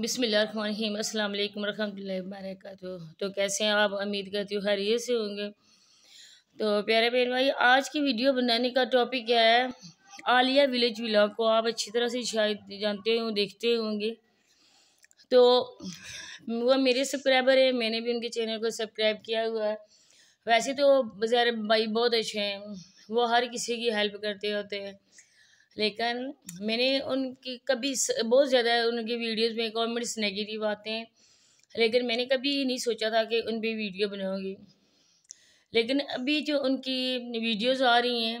बिसमीम अल्लाम वरक तो कैसे हैं आप उम्मीद करती हूँ खैरियत से होंगे तो प्यारे बहन भाई आज की वीडियो बनाने का टॉपिक क्या है आलिया विलेज व्लॉग को आप अच्छी तरह से शायद जानते हो देखते होंगे तो वह मेरे सब्सक्राइबर हैं मैंने भी उनके चैनल को सब्सक्राइब किया हुआ है वैसे तो बज़ार भाई बहुत अच्छे हैं वो हर किसी की हेल्प करते होते हैं लेकिन मैंने उनकी कभी बहुत ज़्यादा उनकी वीडियोस में कमेंट्स नेगेटिव आते हैं लेकिन मैंने कभी नहीं सोचा था कि उन पर वीडियो बनाऊँगी लेकिन अभी जो उनकी वीडियोस आ रही हैं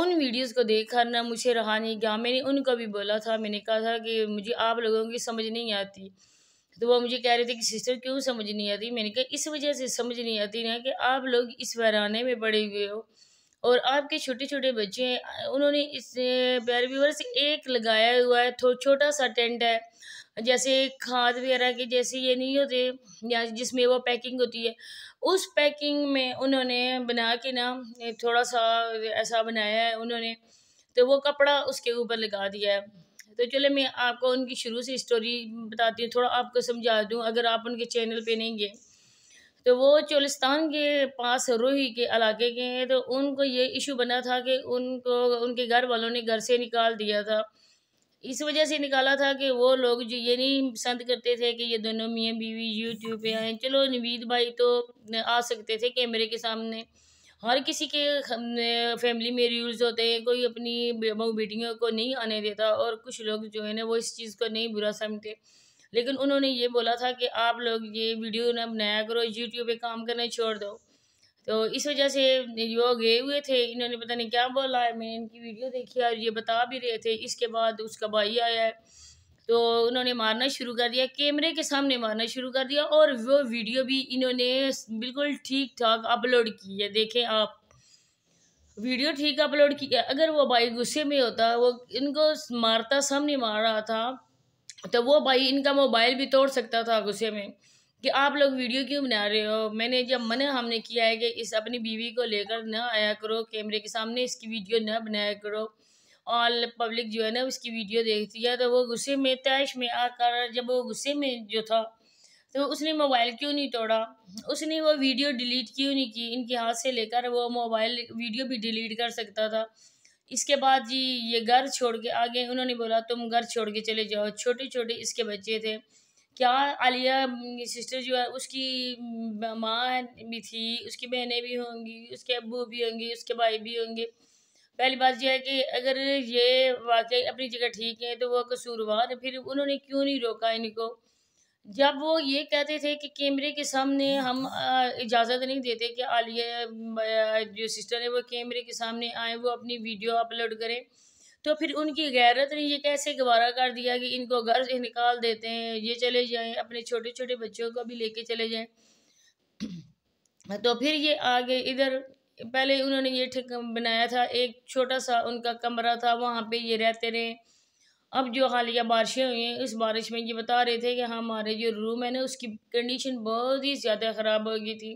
उन वीडियोस को देख कर ना मुझे रहा नहीं गया मैंने उनको भी बोला था मैंने कहा था कि मुझे आप लोगों की समझ नहीं आती तो वो मुझे कह रहे थे कि सिस्टर क्यों समझ नहीं आती मैंने कहा इस वजह से समझ नहीं आती ना कि आप लोग इस वैराने में पड़े हुए हो और आपके छोटे छोटे बच्चे हैं उन्होंने इस व्यूवर से एक लगाया हुआ है छोटा सा टेंट है जैसे खाद वगैरह के जैसे ये नहीं होते या जिसमें वो पैकिंग होती है उस पैकिंग में उन्होंने बना के ना थोड़ा सा ऐसा बनाया है उन्होंने तो वो कपड़ा उसके ऊपर लगा दिया है तो चले मैं आपको उनकी शुरू से स्टोरी बताती हूँ थोड़ा आपको समझा दूँ अगर आप उनके चैनल पर नहीं गए तो वो चोलिस्तान के पास रोही के इलाके के हैं तो उनको ये इशू बना था कि उनको उनके घर वालों ने घर से निकाल दिया था इस वजह से निकाला था कि वो लोग जो ये नहीं पसंद करते थे कि ये दोनों मियाँ बीवी यूट्यूब पे आए चलो नवीद भाई तो आ सकते थे कैमरे के सामने हर किसी के फैमिली में रूल्स होते हैं कोई अपनी बहू बेटियों को नहीं आने देता और कुछ लोग जो है ना वो इस चीज़ को नहीं बुरा समझते लेकिन उन्होंने ये बोला था कि आप लोग ये वीडियो ना बनाया करो यूट्यूब पे काम करना छोड़ दो तो इस वजह से वो गए हुए थे इन्होंने पता नहीं क्या बोला है मैंने इनकी वीडियो देखी और ये बता भी रहे थे इसके बाद उसका भाई आया है तो उन्होंने मारना शुरू कर दिया कैमरे के सामने मारना शुरू कर दिया और वो वीडियो भी इन्होंने बिल्कुल ठीक ठाक अपलोड की है देखें आप वीडियो ठीक अपलोड किया अगर वो भाई गुस्से में होता वो इनको मारता सामने मार रहा था तो वो भाई इनका मोबाइल भी तोड़ सकता था गुस्से में कि आप लोग वीडियो क्यों बना रहे हो मैंने जब मन हमने किया है कि इस अपनी बीवी को लेकर ना आया करो कैमरे के सामने इसकी वीडियो न बनाया करो ऑल पब्लिक जो है ना उसकी वीडियो देखती है तो वो गुस्से में तैश में आकर जब वो गुस्से में जो था तो उसने मोबाइल क्यों नहीं तोड़ा उसने वो वीडियो डिलीट क्यों नहीं की इनके हाथ से लेकर वो मोबाइल वीडियो भी डिलीट कर सकता था इसके बाद जी ये घर छोड़ के आगे उन्होंने बोला तुम घर छोड़ के चले जाओ छोटे छोटे इसके बच्चे थे क्या आलिया सिस्टर जो है उसकी माँ भी थी उसकी बहनें भी होंगी उसके अबू भी होंगी उसके भाई भी होंगे पहली बात यह है कि अगर ये वाकई अपनी जगह ठीक है तो वह कसूरवार फिर उन्होंने क्यों नहीं रोका इनको जब वो ये कहते थे कि कैमरे के सामने हम हम्म। इजाज़त नहीं देते कि आलिया जो सिस्टर है वो कैमरे के सामने आए वो अपनी वीडियो अपलोड करें तो फिर उनकी गैरत ने ये कैसे गवारा कर दिया कि इनको घर से निकाल देते हैं ये चले जाएं अपने छोटे छोटे बच्चों को भी लेके चले जाएं तो फिर ये आगे इधर पहले उन्होंने ये ठिक बनाया था एक छोटा सा उनका कमरा था वहाँ पर ये रहते रहे अब जो हालिया बारिशें हुई हैं इस बारिश में ये बता रहे थे कि हमारे जो रूम है ना उसकी कंडीशन बहुत ही ज़्यादा ख़राब हो गई थी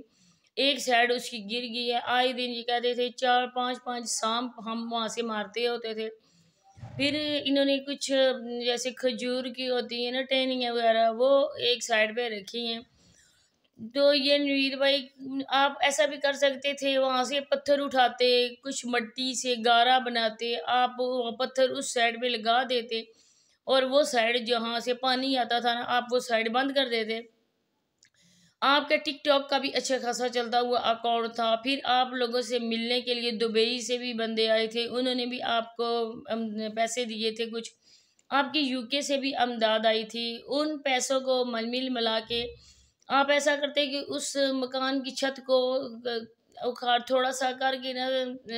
एक साइड उसकी गिर गई है आए दिन ये कहते थे चार पाँच पाँच सांप हम वहाँ से मारते होते थे फिर इन्होंने कुछ जैसे खजूर की होती है ना टहनियाँ वगैरह वो एक साइड पर रखी हैं तो ये नवीद भाई आप ऐसा भी कर सकते थे वहाँ से पत्थर उठाते कुछ मट्टी से गारा बनाते आप पत्थर उस साइड में लगा देते और वो साइड जहाँ से पानी आता था ना आप वो साइड बंद कर देते आपके टिकटॉक का भी अच्छा खासा चलता हुआ अकाउंट था फिर आप लोगों से मिलने के लिए दुबई से भी बंदे आए थे उन्होंने भी आपको पैसे दिए थे कुछ आपकी यूके से भी अमदाद आई थी उन पैसों को मिल मिला के आप ऐसा करते कि उस मकान की छत को उखाड़ थोड़ा सा करके ना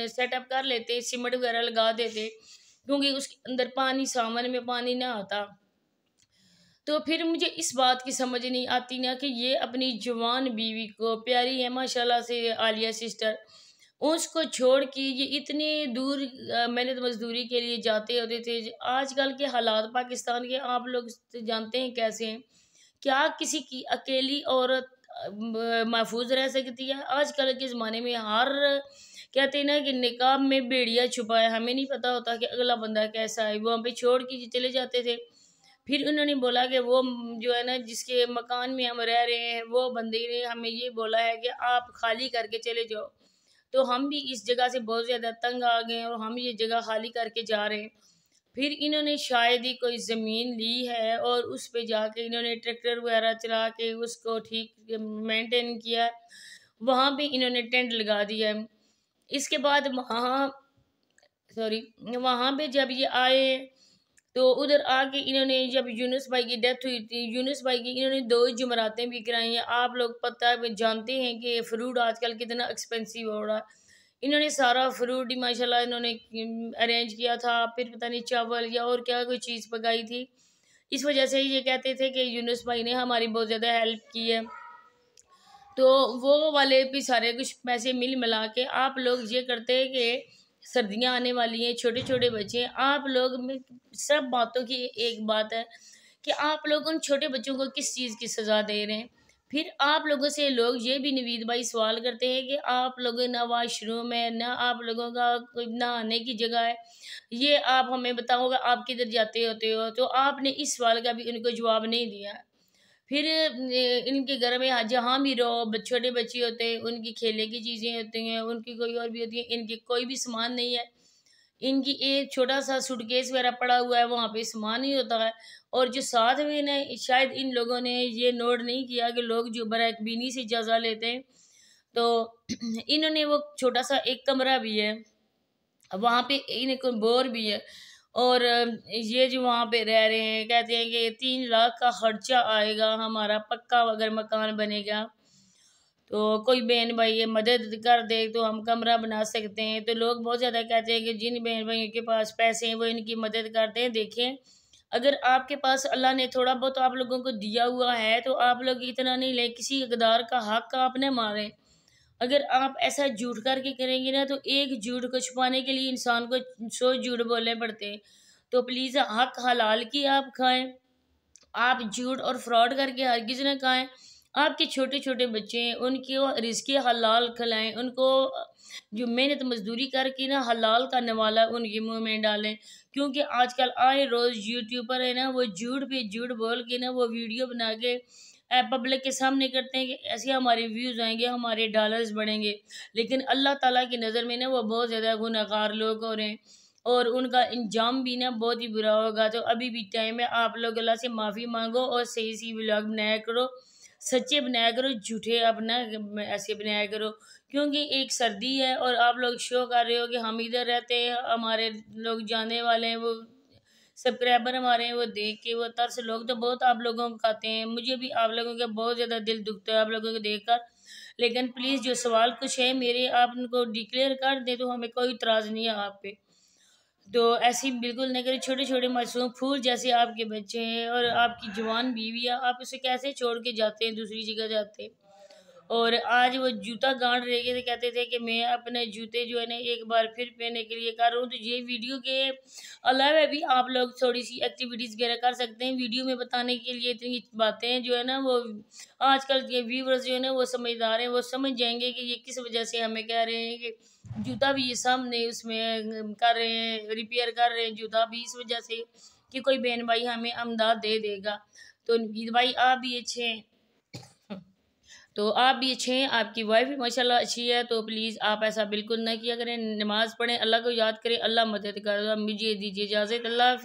सेटअप कर लेते सीमेंट वगैरह लगा देते क्योंकि उसके अंदर पानी सावन में पानी ना आता तो फिर मुझे इस बात की समझ नहीं आती ना कि ये अपनी जवान बीवी को प्यारी है माशाल्लाह से आलिया सिस्टर उसको छोड़ के ये इतनी दूर मेहनत मजदूरी के लिए जाते होते थे आजकल के हालात पाकिस्तान के आप लोग जानते हैं कैसे हैं क्या किसी की अकेली औरत महफूज रह सकती है आजकल के ज़माने में हर कहते हैं ना कि निकाब में बेड़िया छुपा है हमें नहीं पता होता कि अगला बंदा कैसा है वहाँ पे छोड़ के चले जाते थे फिर उन्होंने बोला कि वो जो है ना जिसके मकान में हम रह रहे हैं वो बंदे ने हमें ये बोला है कि आप खाली करके चले जाओ तो हम भी इस जगह से बहुत ज़्यादा तंग आ गए हैं और हम ये जगह खाली करके जा रहे हैं फिर इन्होंने शायद ही कोई ज़मीन ली है और उस पे जाके इन्होंने ट्रैक्टर वगैरह चला के उसको ठीक मेंटेन किया वहाँ भी इन्होंने टेंट लगा दिया इसके बाद वहाँ सॉरी वहाँ पे जब ये आए तो उधर आके इन्होंने जब यूनुस भाई की डेथ हुई थी यूनुस भाई की इन्होंने दो जमरातें भी कराई हैं आप लोग पता है जानते हैं कि फ्रूट आजकल कितना एक्सपेंसिव हो रहा है इन्होंने सारा फ्रूट ही माशाल्लाह इन्होंने अरेंज किया था फिर पता नहीं चावल या और क्या कोई चीज़ पकाई थी इस वजह से ये कहते थे कि यूनुस भाई ने हमारी बहुत ज़्यादा हेल्प की है तो वो वाले भी सारे कुछ पैसे मिल मिला के आप लोग ये करते हैं कि सर्दियाँ आने वाली हैं छोटे छोटे बच्चे आप लोग सब बातों की एक बात है कि आप लोग उन छोटे बच्चों को किस चीज़ की सज़ा दे रहे हैं फिर आप लोगों से लोग ये भी नवीद भाई सवाल करते हैं कि आप लोग ना वाशरूम है ना आप लोगों का कोई ना आने की जगह है ये आप हमें बताओगे आप किधर जाते होते हो तो आपने इस सवाल का भी उनको जवाब नहीं दिया फिर इनके घर में जहाँ भी रहो छोटे बच्चे होते हैं उनकी खेलने की चीज़ें होती हैं उनकी कोई और भी होती हैं इनके कोई भी सामान नहीं है इनकी एक छोटा सा सूटकेस वगैरह पड़ा हुआ है वहाँ पे सामान ही होता है और जो साथ में ना शायद इन लोगों ने ये नोट नहीं किया कि लोग जो बरकबीनी से जजा लेते हैं तो इन्होंने वो छोटा सा एक कमरा भी है वहाँ पे इनको बोर भी है और ये जो वहाँ पे रह रहे हैं कहते हैं कि तीन लाख का खर्चा आएगा हमारा पक्का अगर मकान बनेगा तो कोई बहन भाई मदद कर दे तो हम कमरा बना सकते हैं तो लोग बहुत ज़्यादा कहते हैं कि जिन बहन भाइयों के पास पैसे हैं वो इनकी मदद कर दें देखें अगर आपके पास अल्लाह ने थोड़ा बहुत आप लोगों को दिया हुआ है तो आप लोग इतना नहीं लें किसी अकदार का हक का आपने मारें अगर आप ऐसा झूठ करके करेंगे ना तो एक झूठ को छुपाने के लिए इंसान को सो झूठ बोलने पड़ते हैं तो प्लीज़ हक हलाल की आप खाएं आप झूठ और फ्रॉड करके किसी ने खाएँ आपके छोटे छोटे बच्चे हैं उनके रिस्क हलाल खिलाएँ उनको जो मेहनत मजदूरी करके ना हलाल का नवाला उनके मुंह में डालें क्योंकि आजकल आए रोज़ यूट्यूब पर है ना वो झूठ पे झूठ बोल के ना वो वीडियो बना के पब्लिक के सामने करते हैं कि ऐसे हमारे व्यूज़ आएंगे हमारे डॉलर्स बढ़ेंगे लेकिन अल्लाह ताला की नज़र में ना वो बहुत ज़्यादा गुनागार लोग हो रहे हैं और उनका इंजाम भी ना बहुत ही बुरा होगा तो अभी भी टाइम है आप लोग अल्लाह से माफ़ी मांगो और सही सही ब्लॉग बनाया करो सच्चे बनाया करो झूठे अपना ना ऐसे बनाया करो क्योंकि एक सर्दी है और आप लोग शो कर रहे हो कि हम इधर रहते हैं हमारे लोग जाने वाले हैं वो सब्सक्राइबर हमारे हैं वो देख के वो तरस लोग तो बहुत आप लोगों को खाते हैं मुझे भी आप लोगों का बहुत ज़्यादा दिल दुखता है आप लोगों को देख कर लेकिन प्लीज़ जो सवाल कुछ है मेरे आप उनको डिक्लेयर कर दें तो हमें कोई इतराज़ नहीं है आप पे तो ऐसी बिल्कुल नहीं करें छोटे छोटे मासूम फूल जैसे आपके बच्चे हैं और आपकी जवान बीवी है आप उसे कैसे छोड़ के जाते हैं दूसरी जगह जाते हैं और आज वो जूता गांड रह गए थे कहते थे कि मैं अपने जूते जो है ना एक बार फिर पहनने के लिए कर रहा हूँ तो ये वीडियो के अलावा भी आप लोग थोड़ी सी एक्टिविटीज़ वगैरह कर सकते हैं वीडियो में बताने के लिए इतनी बातें जो है ना वो आजकल के व्यूवर्स जो है ना वो समझदार हैं वो समझ जाएंगे कि ये किस वजह से हमें कह रहे हैं कि जूता भी ये सामने उसमें कर रहे हैं रिपेयर कर रहे हैं जूता भी इस वजह से कि कोई बहन भाई हमें अमदाद दे देगा तो भाई आप भी अच्छे हैं तो आप भी अच्छे हैं आपकी वाइफ भी माशाल्लाह अच्छी है तो प्लीज़ आप ऐसा बिल्कुल ना किया करें नमाज़ पढ़ें अल्लाह को याद करें अल्लाह मदद कर मुझे दीजिए इजाज़त अल्लाह